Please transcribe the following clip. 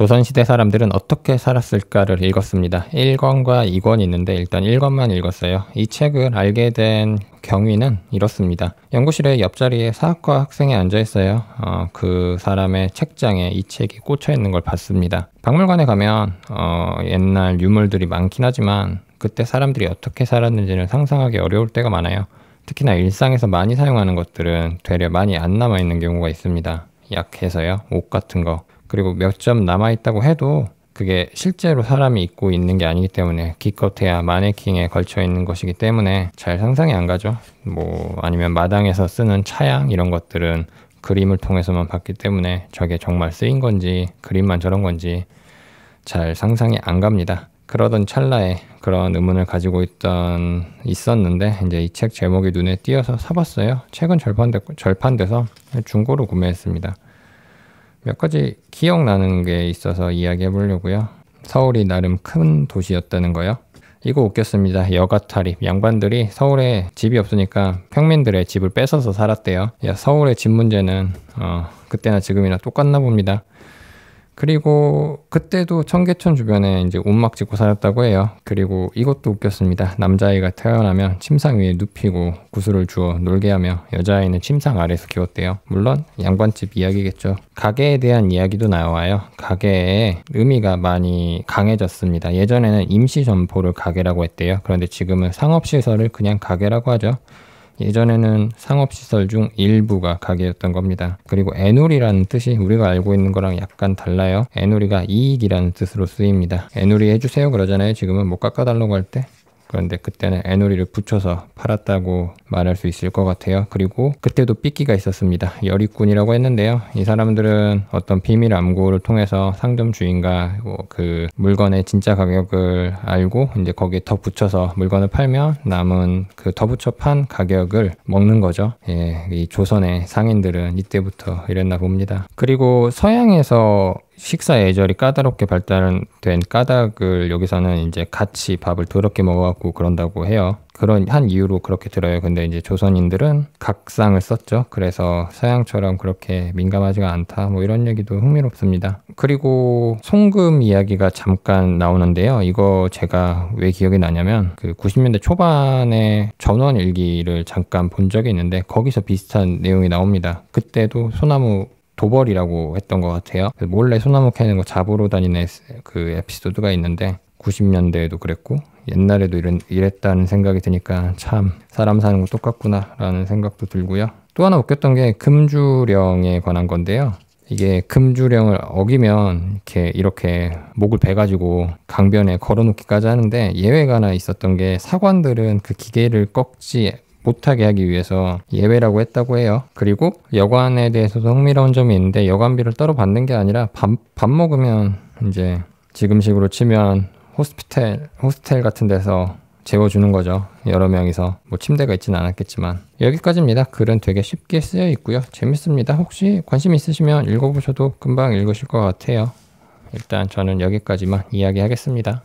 조선시대 사람들은 어떻게 살았을까를 읽었습니다. 1권과 2권이 있는데 일단 1권만 읽었어요. 이 책을 알게 된 경위는 이렇습니다. 연구실의 옆자리에 사학과 학생이 앉아있어요. 어, 그 사람의 책장에 이 책이 꽂혀있는 걸 봤습니다. 박물관에 가면 어, 옛날 유물들이 많긴 하지만 그때 사람들이 어떻게 살았는지는 상상하기 어려울 때가 많아요. 특히나 일상에서 많이 사용하는 것들은 되려 많이 안 남아있는 경우가 있습니다. 약해서요. 옷 같은 거. 그리고 몇 점 남아있다고 해도 그게 실제로 사람이 입고 있는 게 아니기 때문에 기껏해야 마네킹에 걸쳐 있는 것이기 때문에 잘 상상이 안 가죠. 뭐 아니면 마당에서 쓰는 차양 이런 것들은 그림을 통해서만 봤기 때문에 저게 정말 쓰인 건지 그림만 저런 건지 잘 상상이 안 갑니다. 그러던 찰나에 그런 의문을 가지고 있던 있었는데 이제 이 책 제목이 눈에 띄어서 사봤어요. 책은 절판됐 절판돼서 중고로 구매했습니다. 몇 가지 기억나는 게 있어서 이야기해 보려고요. 서울이 나름 큰 도시였다는 거요. 이거 웃겼습니다. 여가 탈입. 양반들이 서울에 집이 없으니까 평민들의 집을 뺏어서 살았대요. 야, 서울의 집 문제는 어, 그때나 지금이나 똑같나 봅니다. 그리고 그때도 청계천 주변에 이제 움막 짓고 살았다고 해요. 그리고 이것도 웃겼습니다. 남자아이가 태어나면 침상 위에 눕히고 구슬을 주어 놀게 하며 여자아이는 침상 아래에서 키웠대요. 물론 양반집 이야기겠죠. 가게에 대한 이야기도 나와요. 가게의 의미가 많이 강해졌습니다. 예전에는 임시 점포를 가게라고 했대요. 그런데 지금은 상업시설을 그냥 가게라고 하죠. 예전에는 상업시설 중 일부가 가게였던 겁니다. 그리고 애누리라는 뜻이 우리가 알고 있는 거랑 약간 달라요. 애누리가 이익이라는 뜻으로 쓰입니다. 애누리 해주세요 그러잖아요. 지금은 못 깎아달라고 할 때. 그런데 그때는 에누리를 붙여서 팔았다고 말할 수 있을 것 같아요. 그리고 그때도 삐끼가 있었습니다. 여리꾼이라고 했는데요. 이 사람들은 어떤 비밀 암고를 통해서 상점 주인과 뭐 그 물건의 진짜 가격을 알고 이제 거기에 더 붙여서 물건을 팔면 남은 그 더 붙여 판 가격을 먹는 거죠. 예, 이 조선의 상인들은 이때부터 이랬나 봅니다. 그리고 서양에서 식사 예절이 까다롭게 발달된 까닭을 여기서는 이제 같이 밥을 더럽게 먹어갖고 그런다고 해요. 그런 한 이유로 그렇게 들어요. 근데 이제 조선인들은 각상을 썼죠. 그래서 서양처럼 그렇게 민감하지가 않다. 뭐 이런 얘기도 흥미롭습니다. 그리고 송금 이야기가 잠깐 나오는데요. 이거 제가 왜 기억이 나냐면 그 90년대 초반에 전원 일기를 잠깐 본 적이 있는데 거기서 비슷한 내용이 나옵니다. 그때도 소나무 도벌이라고 했던 것 같아요. 몰래 소나무 캐는 거 잡으러 다니는 그 에피소드가 있는데 90년대에도 그랬고 옛날에도 이런, 이랬다는 생각이 드니까 참 사람 사는 거 똑같구나 라는 생각도 들고요. 또 하나 웃겼던 게 금주령에 관한 건데요. 이게 금주령을 어기면 이렇게 이렇게 목을 베가지고 강변에 걸어놓기까지 하는데 예외가 하나 있었던 게 사관들은 그 기계를 꺾지 못하게 하기 위해서 예외라고 했다고 해요. 그리고 여관에 대해서도 흥미로운 점이 있는데 여관비를 따로 받는 게 아니라 밥, 밥 먹으면 이제 지금식으로 치면 호스피텔, 호스텔 같은 데서 재워주는 거죠. 여러 명이서. 뭐 침대가 있지는 않았겠지만. 여기까지입니다. 글은 되게 쉽게 쓰여 있고요. 재밌습니다. 혹시 관심 있으시면 읽어보셔도 금방 읽으실 것 같아요. 일단 저는 여기까지만 이야기하겠습니다.